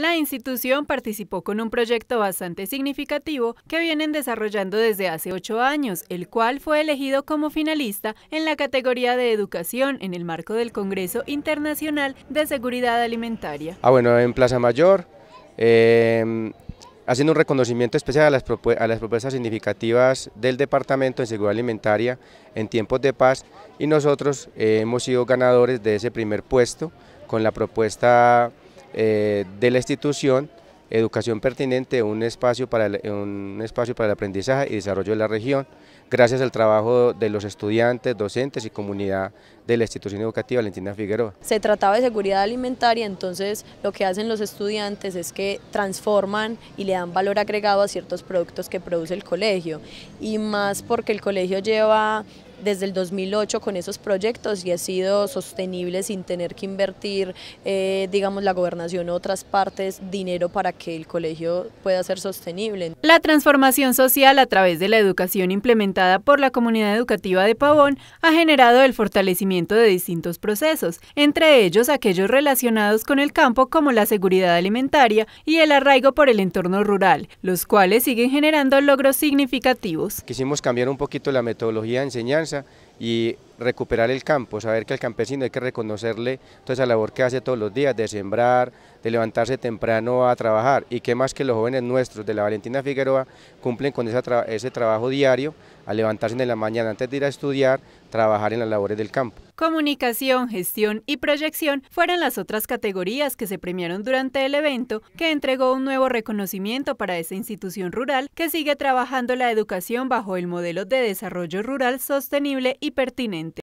La institución participó con un proyecto bastante significativo que vienen desarrollando desde hace ocho años, el cual fue elegido como finalista en la categoría de educación en el marco del Congreso Internacional de Seguridad Alimentaria. Ah, bueno, en Plaza Mayor, em, haciendo un reconocimiento especial a las, propuestas significativas del Departamento de Seguridad Alimentaria en tiempos de paz y nosotros eh, hemos sido ganadores de ese primer puesto con la propuesta eh, de la institución educación pertinente, un espacio, para un espacio para el aprendizaje y desarrollo de la región, gracias al trabajo de los estudiantes, docentes y comunidad de la institución educativa Valentina Figueroa. Se trataba de seguridad alimentaria, entonces lo que hacen los estudiantes es que transforman y le dan valor agregado a ciertos productos que produce el colegio, y más porque el colegio lleva desde el 2008 con esos proyectos y ha sido sostenible sin tener que invertir, eh, digamos, la gobernación o otras partes, dinero para que el colegio pueda ser sostenible. La transformación social a través de la educación implementada por la comunidad educativa de Pavón ha generado el fortalecimiento de distintos procesos, entre ellos aquellos relacionados con el campo como la seguridad alimentaria y el arraigo por el entorno rural, los cuales siguen generando logros significativos. Quisimos cambiar un poquito la metodología de enseñanza y recuperar el campo, saber que al campesino hay que reconocerle toda esa labor que hace todos los días de sembrar, de levantarse temprano a trabajar y qué más que los jóvenes nuestros de la Valentina Figueroa cumplen con ese trabajo diario, a levantarse en la mañana antes de ir a estudiar, trabajar en las labores del campo. Comunicación, gestión y proyección fueron las otras categorías que se premiaron durante el evento, que entregó un nuevo reconocimiento para esta institución rural que sigue trabajando la educación bajo el modelo de desarrollo rural sostenible y pertinente.